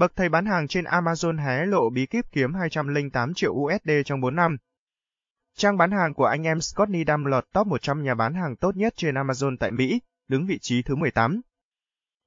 Bậc thầy bán hàng trên Amazon hé lộ bí kíp kiếm 208 triệu USD trong 4 năm. Trang bán hàng của anh em Scott Needham lọt top 100 nhà bán hàng tốt nhất trên Amazon tại Mỹ, đứng vị trí thứ 18.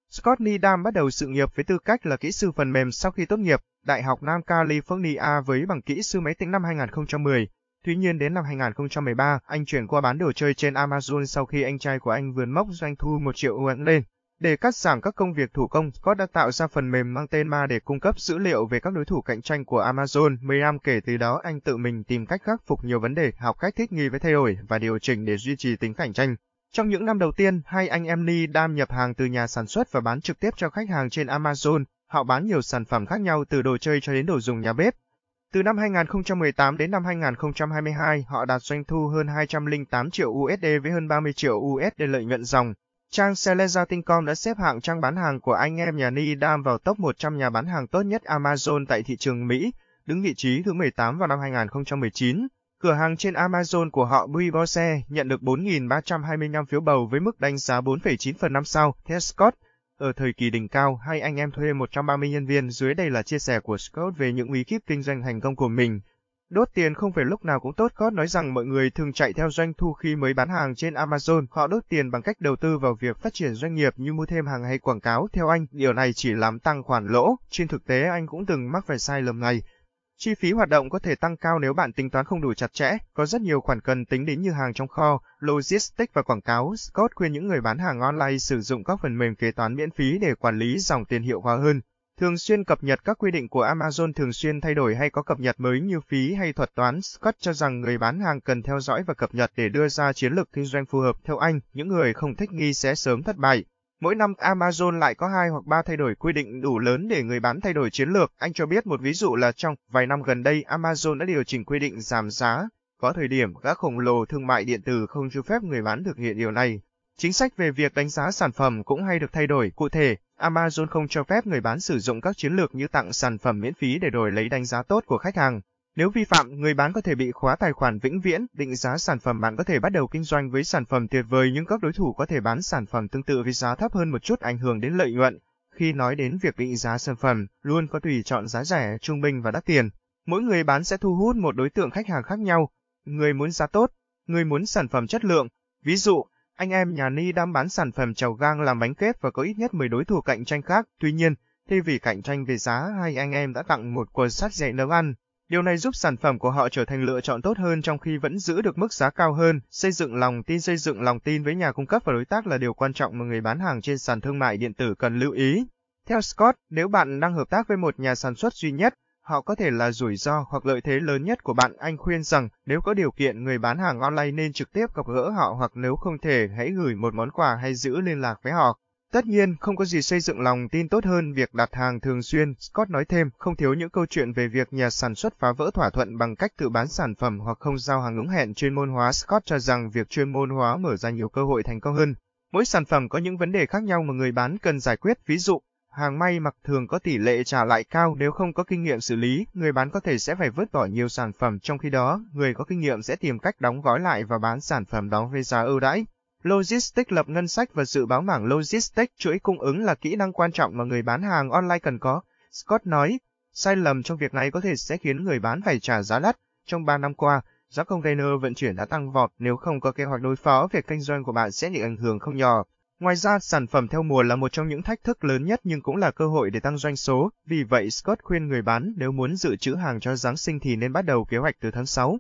Scott Needham bắt đầu sự nghiệp với tư cách là kỹ sư phần mềm sau khi tốt nghiệp Đại học Nam California với bằng kỹ sư máy tính năm 2010. Tuy nhiên đến năm 2013, anh chuyển qua bán đồ chơi trên Amazon sau khi anh trai của anh vườn mốc doanh thu 1 triệu USD. Để cắt giảm các công việc thủ công, Scott đã tạo ra phần mềm mang tên Ma để cung cấp dữ liệu về các đối thủ cạnh tranh của Amazon. Miriam kể từ đó anh tự mình tìm cách khắc phục nhiều vấn đề, học cách thích nghi với thay đổi và điều chỉnh để duy trì tính cạnh tranh. Trong những năm đầu tiên, hai anh em Ni đam nhập hàng từ nhà sản xuất và bán trực tiếp cho khách hàng trên Amazon. Họ bán nhiều sản phẩm khác nhau từ đồ chơi cho đến đồ dùng nhà bếp. Từ năm 2018 đến năm 2022, họ đạt doanh thu hơn 208 triệu USD với hơn 30 triệu USD lợi nhuận dòng. Trang Selezatincom đã xếp hạng trang bán hàng của anh em nhà Ni Nidam vào top 100 nhà bán hàng tốt nhất Amazon tại thị trường Mỹ, đứng vị trí thứ 18 vào năm 2019. Cửa hàng trên Amazon của họ Bribose nhận được 4.325 phiếu bầu với mức đánh giá 4,9 phần 5 sao. Theo Scott, ở thời kỳ đỉnh cao, hai anh em thuê 130 nhân viên dưới đây là chia sẻ của Scott về những bí kíp kinh doanh thành công của mình. Đốt tiền không phải lúc nào cũng tốt Cốt nói rằng mọi người thường chạy theo doanh thu khi mới bán hàng trên Amazon. Họ đốt tiền bằng cách đầu tư vào việc phát triển doanh nghiệp như mua thêm hàng hay quảng cáo. Theo anh, điều này chỉ làm tăng khoản lỗ. Trên thực tế, anh cũng từng mắc phải sai lầm này. Chi phí hoạt động có thể tăng cao nếu bạn tính toán không đủ chặt chẽ, có rất nhiều khoản cần tính đến như hàng trong kho, logistics và quảng cáo. Scott khuyên những người bán hàng online sử dụng các phần mềm kế toán miễn phí để quản lý dòng tiền hiệu quả hơn thường xuyên cập nhật các quy định của Amazon thường xuyên thay đổi hay có cập nhật mới như phí hay thuật toán. Scott cho rằng người bán hàng cần theo dõi và cập nhật để đưa ra chiến lược kinh doanh phù hợp. Theo anh, những người không thích nghi sẽ sớm thất bại. Mỗi năm Amazon lại có hai hoặc ba thay đổi quy định đủ lớn để người bán thay đổi chiến lược. Anh cho biết một ví dụ là trong vài năm gần đây Amazon đã điều chỉnh quy định giảm giá. Có thời điểm các khổng lồ thương mại điện tử không cho phép người bán thực hiện điều này. Chính sách về việc đánh giá sản phẩm cũng hay được thay đổi. Cụ thể, Amazon không cho phép người bán sử dụng các chiến lược như tặng sản phẩm miễn phí để đổi lấy đánh giá tốt của khách hàng. Nếu vi phạm, người bán có thể bị khóa tài khoản vĩnh viễn, định giá sản phẩm bạn có thể bắt đầu kinh doanh với sản phẩm tuyệt vời nhưng các đối thủ có thể bán sản phẩm tương tự với giá thấp hơn một chút ảnh hưởng đến lợi nhuận. Khi nói đến việc định giá sản phẩm, luôn có tùy chọn giá rẻ, trung bình và đắt tiền. Mỗi người bán sẽ thu hút một đối tượng khách hàng khác nhau. Người muốn giá tốt, người muốn sản phẩm chất lượng. Ví dụ, anh em nhà Ni đang bán sản phẩm trầu gang làm bánh kết và có ít nhất 10 đối thủ cạnh tranh khác. Tuy nhiên, thay vì cạnh tranh về giá, hai anh em đã tặng một cuốn sách dạy nấu ăn. Điều này giúp sản phẩm của họ trở thành lựa chọn tốt hơn trong khi vẫn giữ được mức giá cao hơn. Xây dựng lòng tin Xây dựng lòng tin với nhà cung cấp và đối tác là điều quan trọng mà người bán hàng trên sàn thương mại điện tử cần lưu ý. Theo Scott, nếu bạn đang hợp tác với một nhà sản xuất duy nhất, họ có thể là rủi ro hoặc lợi thế lớn nhất của bạn. Anh khuyên rằng nếu có điều kiện người bán hàng online nên trực tiếp gặp gỡ họ hoặc nếu không thể hãy gửi một món quà hay giữ liên lạc với họ. Tất nhiên, không có gì xây dựng lòng tin tốt hơn việc đặt hàng thường xuyên. Scott nói thêm, không thiếu những câu chuyện về việc nhà sản xuất phá vỡ thỏa thuận bằng cách tự bán sản phẩm hoặc không giao hàng ứng hẹn chuyên môn hóa. Scott cho rằng việc chuyên môn hóa mở ra nhiều cơ hội thành công hơn. Mỗi sản phẩm có những vấn đề khác nhau mà người bán cần giải quyết, ví dụ Hàng may mặc thường có tỷ lệ trả lại cao nếu không có kinh nghiệm xử lý, người bán có thể sẽ phải vứt bỏ nhiều sản phẩm trong khi đó, người có kinh nghiệm sẽ tìm cách đóng gói lại và bán sản phẩm đó với giá ưu đãi. Logistics lập ngân sách và dự báo mảng logistics chuỗi cung ứng là kỹ năng quan trọng mà người bán hàng online cần có. Scott nói, sai lầm trong việc này có thể sẽ khiến người bán phải trả giá đắt. Trong 3 năm qua, giá container vận chuyển đã tăng vọt nếu không có kế hoạch đối phó việc kinh doanh của bạn sẽ bị ảnh hưởng không nhỏ. Ngoài ra, sản phẩm theo mùa là một trong những thách thức lớn nhất nhưng cũng là cơ hội để tăng doanh số. Vì vậy, Scott khuyên người bán nếu muốn dự trữ hàng cho Giáng sinh thì nên bắt đầu kế hoạch từ tháng 6.